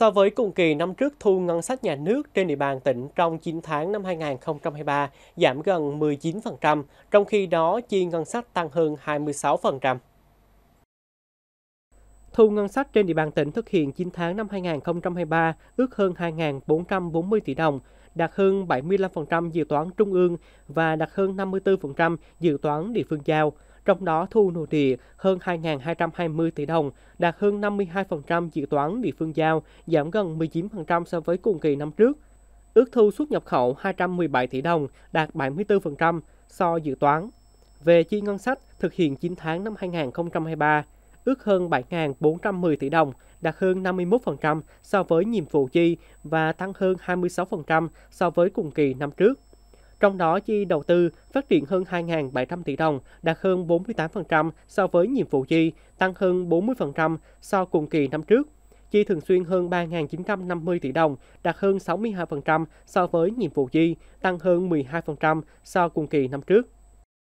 So với cùng kỳ năm trước, thu ngân sách nhà nước trên địa bàn tỉnh trong 9 tháng năm 2023 giảm gần 19%, trong khi đó chi ngân sách tăng hơn 26%. Thu ngân sách trên địa bàn tỉnh thực hiện 9 tháng năm 2023 ước hơn 2.440 tỷ đồng, đạt hơn 75% dự toán trung ương và đạt hơn 54% dự toán địa phương giao trong đó thu nội địa hơn 2.220 tỷ đồng, đạt hơn 52% dự toán địa phương giao, giảm gần 19% so với cùng kỳ năm trước. Ước thu xuất nhập khẩu 217 tỷ đồng, đạt 74% so dự toán. Về chi ngân sách thực hiện 9 tháng năm 2023, ước hơn 7.410 tỷ đồng, đạt hơn 51% so với nhiệm vụ chi và tăng hơn 26% so với cùng kỳ năm trước trong đó chi đầu tư phát triển hơn 2.700 tỷ đồng, đạt hơn 48% so với nhiệm vụ chi, tăng hơn 40% so cùng kỳ năm trước. Chi thường xuyên hơn 3.950 tỷ đồng, đạt hơn 62% so với nhiệm vụ chi, tăng hơn 12% so cùng kỳ năm trước.